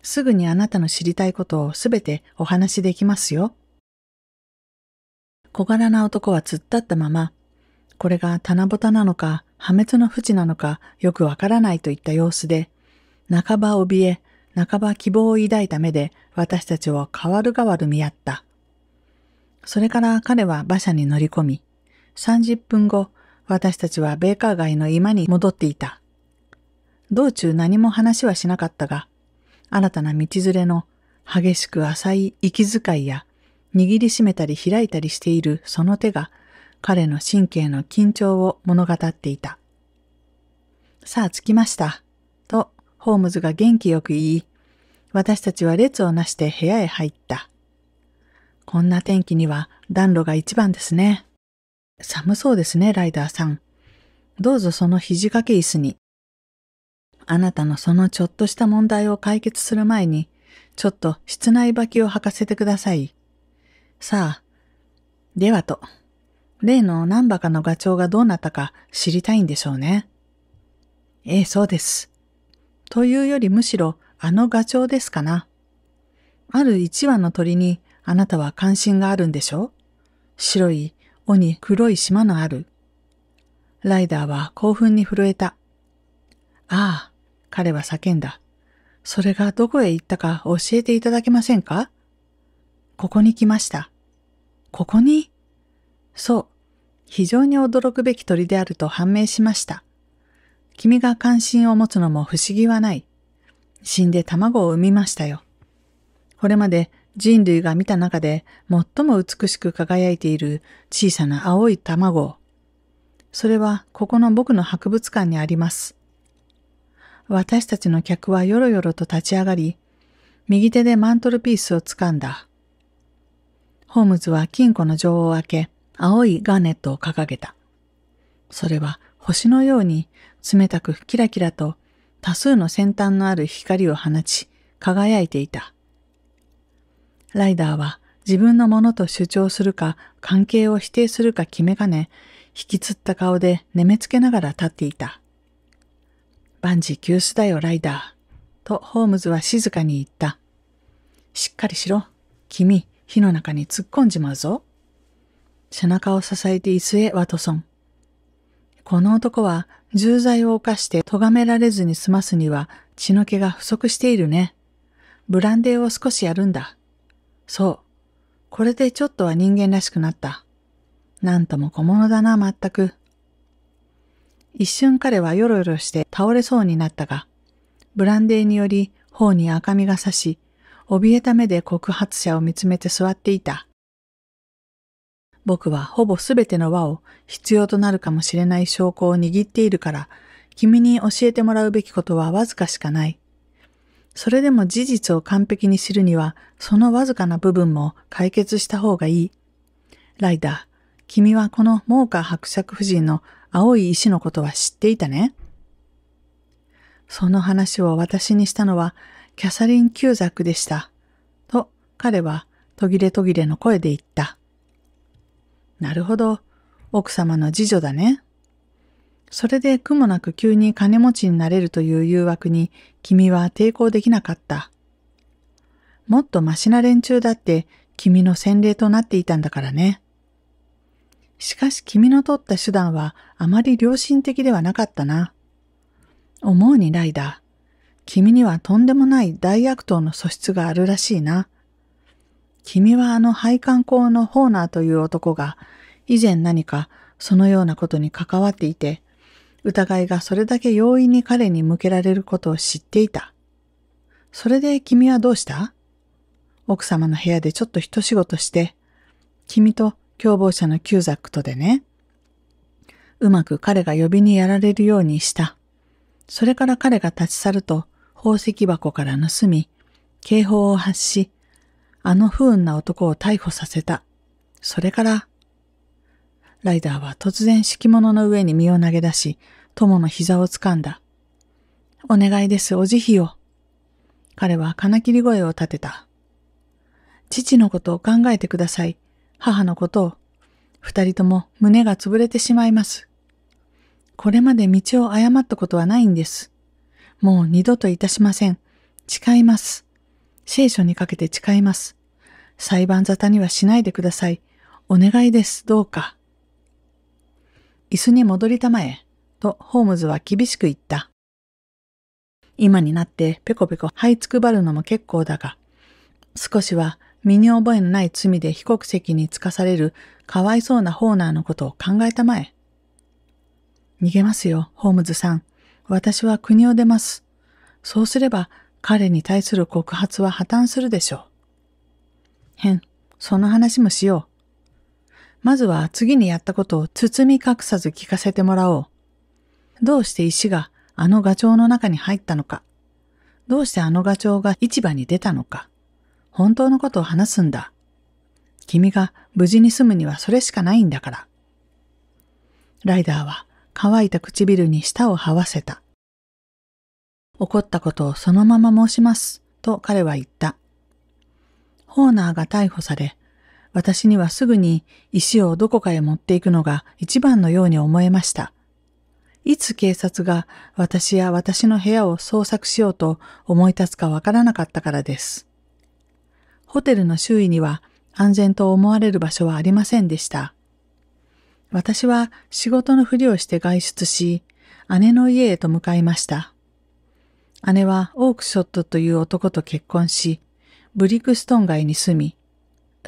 すぐにあなたの知りたいことをすべてお話しできますよ。小柄な男は突っ立ったまま、これが棚ぼたなのか破滅の淵なのかよくわからないといった様子で、半ば怯え、半ば希望を抱いた目で私たちを変わる変わる見合った。それから彼は馬車に乗り込み、30分後、私たちはベーカー街の居間に戻っていた。道中何も話はしなかったが、新たな道連れの激しく浅い息遣いや、握りしめたり開いたりしているその手が、彼の神経の緊張を物語っていた。さあ着きました。と、ホームズが元気よく言い、私たちは列をなして部屋へ入った。こんな天気には暖炉が一番ですね。寒そうですね、ライダーさん。どうぞその肘掛け椅子に。あなたのそのちょっとした問題を解決する前に、ちょっと室内履きを履かせてください。さあ、ではと、例の何馬かのガチョウがどうなったか知りたいんでしょうね。ええ、そうです。というよりむしろ、あのガチョウですかな。ある一羽の鳥にあなたは関心があるんでしょう白い尾に黒い島のある。ライダーは興奮に震えた。ああ、彼は叫んだ。それがどこへ行ったか教えていただけませんかここに来ました。ここにそう、非常に驚くべき鳥であると判明しました。君が関心を持つのも不思議はない。死んで卵を産みましたよ。これまで人類が見た中で最も美しく輝いている小さな青い卵。それはここの僕の博物館にあります。私たちの客はよろよろと立ち上がり、右手でマントルピースを掴んだ。ホームズは金庫の錠を開け、青いガーネットを掲げた。それは星のように冷たくキラキラと多数の先端のある光を放ち、輝いていた。ライダーは自分のものと主張するか関係を否定するか決めかね、引きつった顔で眠つけながら立っていた。万事休止だよ、ライダー。とホームズは静かに言った。しっかりしろ。君、火の中に突っ込んじまうぞ。背中を支えて椅子へワトソン。この男は重罪を犯して咎められずに済ますには血の気が不足しているね。ブランデーを少しやるんだ。そう。これでちょっとは人間らしくなった。なんとも小物だな、まったく。一瞬彼はよろよろして倒れそうになったが、ブランデーにより頬に赤みが差し、怯えた目で告発者を見つめて座っていた。僕はほぼすべての輪を必要となるかもしれない証拠を握っているから、君に教えてもらうべきことはわずかしかない。それでも事実を完璧に知るには、そのわずかな部分も解決した方がいい。ライダー、君はこの猛火伯爵夫人の青い石のことは知っていたねその話を私にしたのは、キャサリン・キューザックでした。と、彼は途切れ途切れの声で言った。なるほど、奥様の次女だね。それで苦もなく急に金持ちになれるという誘惑に君は抵抗できなかった。もっとマシな連中だって君の洗礼となっていたんだからね。しかし君の取った手段はあまり良心的ではなかったな。思うにライダー。君にはとんでもない大悪党の素質があるらしいな。君はあの配管工のホーナーという男が以前何かそのようなことに関わっていて、疑いがそれだけ容易に彼に向けられることを知っていた。それで君はどうした奥様の部屋でちょっと一仕事して、君と共謀者のキューザックとでね、うまく彼が呼びにやられるようにした。それから彼が立ち去ると宝石箱から盗み、警報を発し、あの不運な男を逮捕させた。それからライダーは突然敷物の上に身を投げ出し、友の膝を掴んだ。お願いです、お慈悲を。彼は金切り声を立てた。父のことを考えてください。母のことを。二人とも胸が潰れてしまいます。これまで道を誤ったことはないんです。もう二度といたしません。誓います。聖書にかけて誓います。裁判沙汰にはしないでください。お願いです。どうか。椅子に戻りたまえ、とホームズは厳しく言った。今になってペコペコ這いつくばるのも結構だが、少しは身に覚えのない罪で被告席につかされるかわいそうなホーナーのことを考えたまえ。逃げますよ、ホームズさん。私は国を出ます。そうすれば彼に対する告発は破綻するでしょう。へん、その話もしよう。まずは次にやったことを包み隠さず聞かせてもらおう。どうして石があのガチョウの中に入ったのか。どうしてあのガチョウが市場に出たのか。本当のことを話すんだ。君が無事に住むにはそれしかないんだから。ライダーは乾いた唇に舌を這わせた。怒ったことをそのまま申します、と彼は言った。ホーナーが逮捕され、私にはすぐに石をどこかへ持っていくのが一番のように思えました。いつ警察が私や私の部屋を捜索しようと思い立つかわからなかったからです。ホテルの周囲には安全と思われる場所はありませんでした。私は仕事のふりをして外出し、姉の家へと向かいました。姉はオークショットという男と結婚し、ブリクストン街に住み、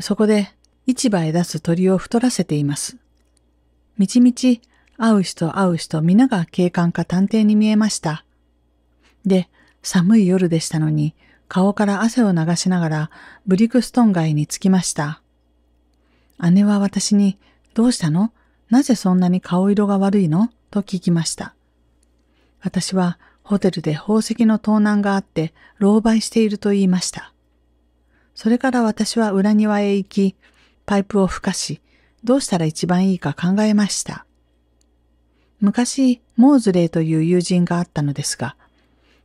そこで市場へ出す鳥を太らせています。みちみち会う人会う人皆が警官か探偵に見えました。で、寒い夜でしたのに、顔から汗を流しながらブリクストン街に着きました。姉は私に、どうしたのなぜそんなに顔色が悪いのと聞きました。私はホテルで宝石の盗難があって、狼狽していると言いました。それから私は裏庭へ行き、パイプをふかし、どうしたら一番いいか考えました。昔、モーズレイという友人があったのですが、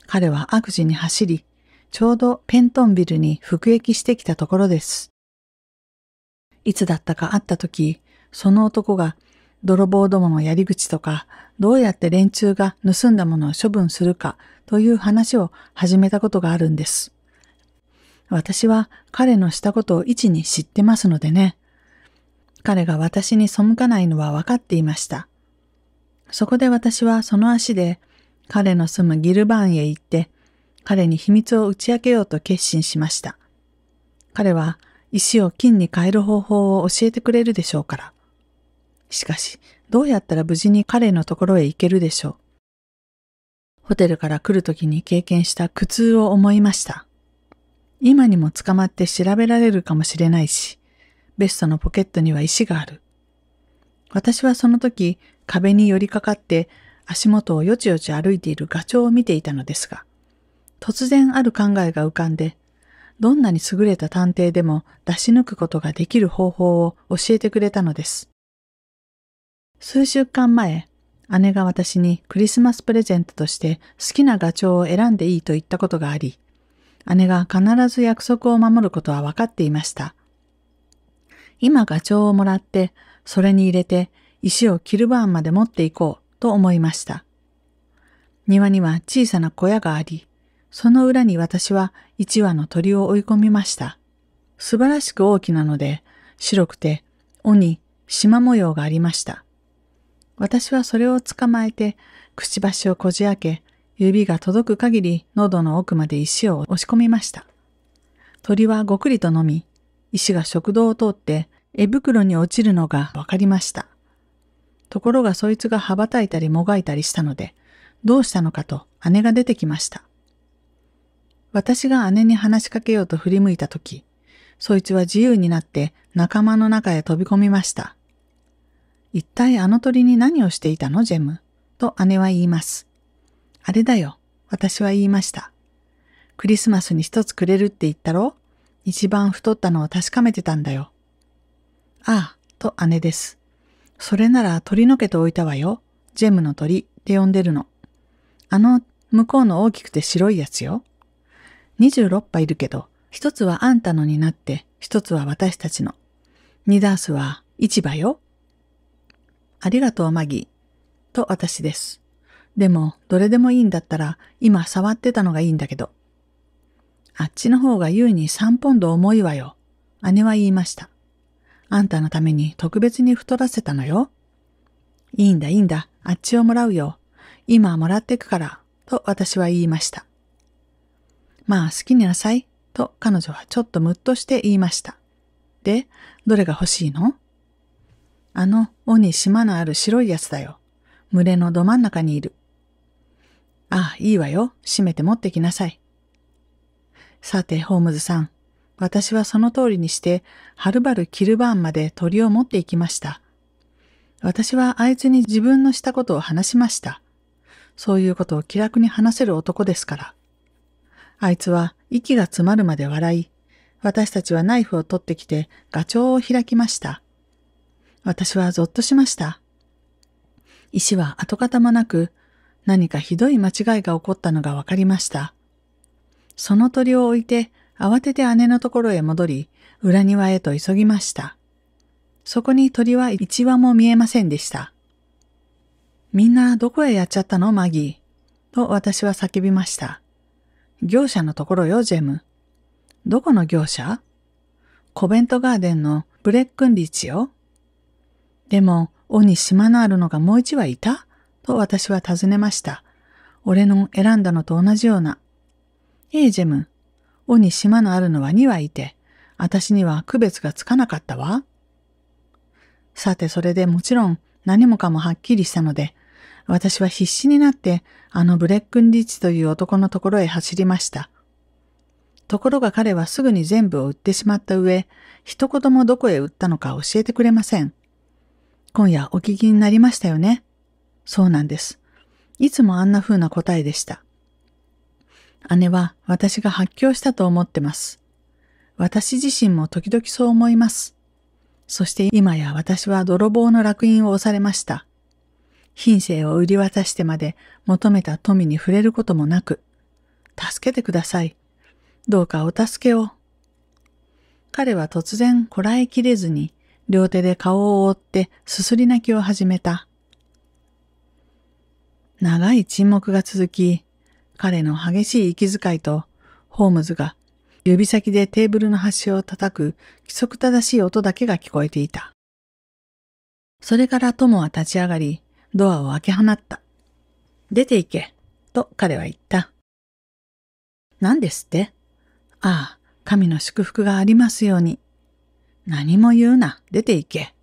彼は悪事に走り、ちょうどペントンビルに服役してきたところです。いつだったか会った時、その男が泥棒どものやり口とか、どうやって連中が盗んだものを処分するかという話を始めたことがあるんです。私は彼のしたことを一に知ってますのでね。彼が私に背かないのは分かっていました。そこで私はその足で彼の住むギルバーンへ行って彼に秘密を打ち明けようと決心しました。彼は石を金に変える方法を教えてくれるでしょうから。しかし、どうやったら無事に彼のところへ行けるでしょう。ホテルから来るときに経験した苦痛を思いました。今にも捕まって調べられるかもしれないし、ベストのポケットには石がある。私はその時、壁に寄りかかって足元をよちよち歩いているガチョウを見ていたのですが、突然ある考えが浮かんで、どんなに優れた探偵でも出し抜くことができる方法を教えてくれたのです。数週間前、姉が私にクリスマスプレゼントとして好きなガチョウを選んでいいと言ったことがあり、姉が必ず約束を守ることは分かっていました。今ガチョウをもらって、それに入れて石をキルバーンまで持っていこうと思いました。庭には小さな小屋があり、その裏に私は一羽の鳥を追い込みました。素晴らしく大きなので、白くて、尾に縞模様がありました。私はそれを捕まえて、くちばしをこじ開け、指が届く限り喉の奥まで石を押し込みました。鳥はごくりと飲み、石が食道を通って絵袋に落ちるのが分かりました。ところがそいつが羽ばたいたりもがいたりしたので、どうしたのかと姉が出てきました。私が姉に話しかけようと振り向いたとき、そいつは自由になって仲間の中へ飛び込みました。一体あの鳥に何をしていたのジェムと姉は言います。あれだよ。私は言いました。クリスマスに一つくれるって言ったろ一番太ったのを確かめてたんだよ。ああ、と姉です。それなら鳥の毛と置いたわよ。ジェムの鳥って呼んでるの。あの、向こうの大きくて白いやつよ。26羽いるけど、一つはあんたのになって、一つは私たちの。2ダースは市場よ。ありがとう、マギー。と私です。でも、どれでもいいんだったら、今触ってたのがいいんだけど。あっちの方が優に3ポンド重いわよ。姉は言いました。あんたのために特別に太らせたのよ。いいんだいいんだ、あっちをもらうよ。今もらってくから、と私は言いました。まあ好きになさい、と彼女はちょっとムッとして言いました。で、どれが欲しいのあの、尾に島のある白いやつだよ。群れのど真ん中にいる。あいいわよ。閉めて持ってきなさい。さて、ホームズさん。私はその通りにして、はるばるキルバーンまで鳥を持って行きました。私はあいつに自分のしたことを話しました。そういうことを気楽に話せる男ですから。あいつは息が詰まるまで笑い、私たちはナイフを取ってきてガチョウを開きました。私はぞっとしました。石は跡形もなく何かひどい間違いが起こったのが分かりました。その鳥を置いて慌てて姉のところへ戻り、裏庭へと急ぎました。そこに鳥は一羽も見えませんでした。みんなどこへやっちゃったのマギーと私は叫びました。業者のところよ、ジェム。どこの業者コベントガーデンのブレックンリッチよ。でも、尾に島のあるのがもう一羽いたと私は尋ねました。俺の選んだのと同じような。ええ、ジェム。尾に島のあるのは2羽いて、私には区別がつかなかったわ。さて、それでもちろん何もかもはっきりしたので、私は必死になってあのブレックンリッチという男のところへ走りました。ところが彼はすぐに全部を売ってしまった上、一言もどこへ売ったのか教えてくれません。今夜お聞きになりましたよね。そうなんです。いつもあんな風な答えでした。姉は私が発狂したと思ってます。私自身も時々そう思います。そして今や私は泥棒の烙印を押されました。品性を売り渡してまで求めた富に触れることもなく、助けてください。どうかお助けを。彼は突然こらえきれずに両手で顔を覆ってすすり泣きを始めた。長い沈黙が続き、彼の激しい息遣いと、ホームズが指先でテーブルの端を叩く規則正しい音だけが聞こえていた。それから友は立ち上がり、ドアを開け放った。出て行け、と彼は言った。何ですってああ、神の祝福がありますように。何も言うな、出て行け。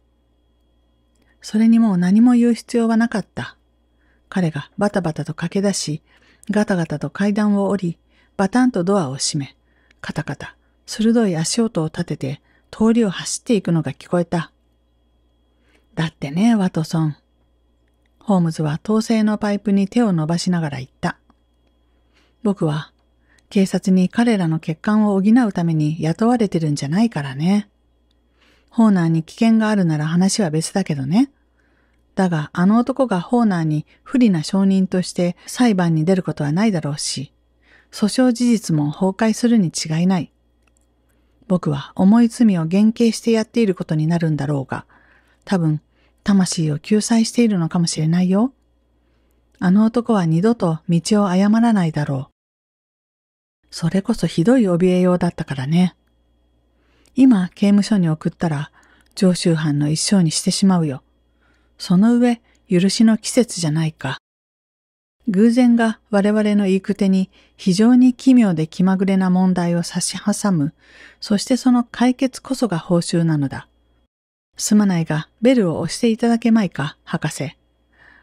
それにもう何も言う必要はなかった。彼がバタバタと駆け出し、ガタガタと階段を降り、バタンとドアを閉め、カタカタ、鋭い足音を立てて、通りを走っていくのが聞こえた。だってね、ワトソン。ホームズは統制のパイプに手を伸ばしながら言った。僕は、警察に彼らの欠陥を補うために雇われてるんじゃないからね。ホーナーに危険があるなら話は別だけどね。だがあの男がホーナーに不利な証人として裁判に出ることはないだろうし、訴訟事実も崩壊するに違いない。僕は重い罪を減刑してやっていることになるんだろうが、多分、魂を救済しているのかもしれないよ。あの男は二度と道を誤らないだろう。それこそひどい怯えようだったからね。今、刑務所に送ったら、常習犯の一生にしてしまうよ。その上、許しの季節じゃないか。偶然が我々の言いく手に非常に奇妙で気まぐれな問題を差し挟む、そしてその解決こそが報酬なのだ。すまないが、ベルを押していただけまいか、博士。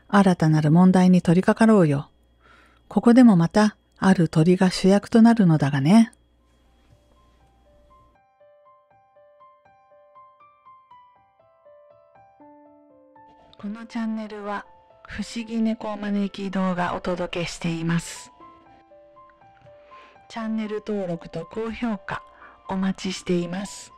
新たなる問題に取り掛かろうよ。ここでもまた、ある鳥が主役となるのだがね。このチャンネルは不思議猫招き動画をお届けしています。チャンネル登録と高評価お待ちしています。